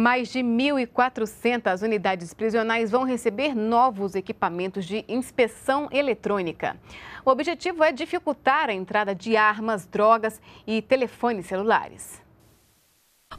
Mais de 1.400 unidades prisionais vão receber novos equipamentos de inspeção eletrônica. O objetivo é dificultar a entrada de armas, drogas e telefones celulares.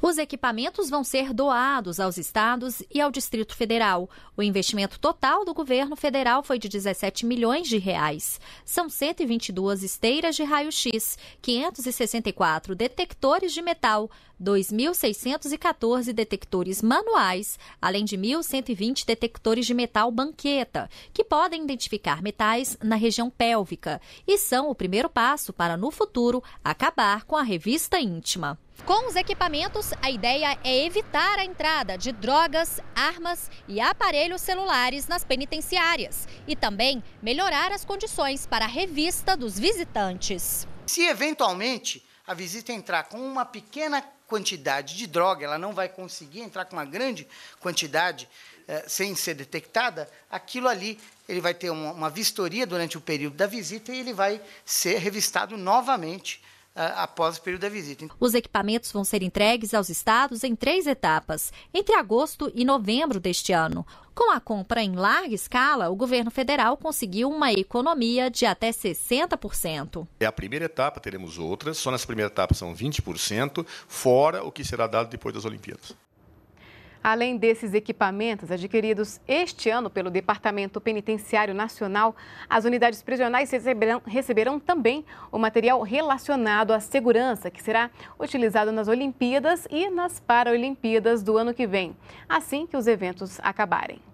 Os equipamentos vão ser doados aos estados e ao Distrito Federal. O investimento total do governo federal foi de 17 milhões de reais. São 122 esteiras de raio-x, 564 detectores de metal, 2.614 detectores manuais, além de 1.120 detectores de metal banqueta, que podem identificar metais na região pélvica e são o primeiro passo para, no futuro, acabar com a revista íntima. Com os equipamentos, a ideia é evitar a entrada de drogas, armas e aparelhos celulares nas penitenciárias e também melhorar as condições para a revista dos visitantes. Se eventualmente a visita entrar com uma pequena quantidade de droga, ela não vai conseguir entrar com uma grande quantidade eh, sem ser detectada, aquilo ali ele vai ter uma, uma vistoria durante o período da visita e ele vai ser revistado novamente após o período da visita. Então, Os equipamentos vão ser entregues aos estados em três etapas, entre agosto e novembro deste ano. Com a compra em larga escala, o governo federal conseguiu uma economia de até 60%. É a primeira etapa, teremos outras. Só nessa primeira etapa são 20%, fora o que será dado depois das Olimpíadas. Além desses equipamentos adquiridos este ano pelo Departamento Penitenciário Nacional, as unidades prisionais receberão, receberão também o material relacionado à segurança, que será utilizado nas Olimpíadas e nas Paralimpíadas do ano que vem, assim que os eventos acabarem.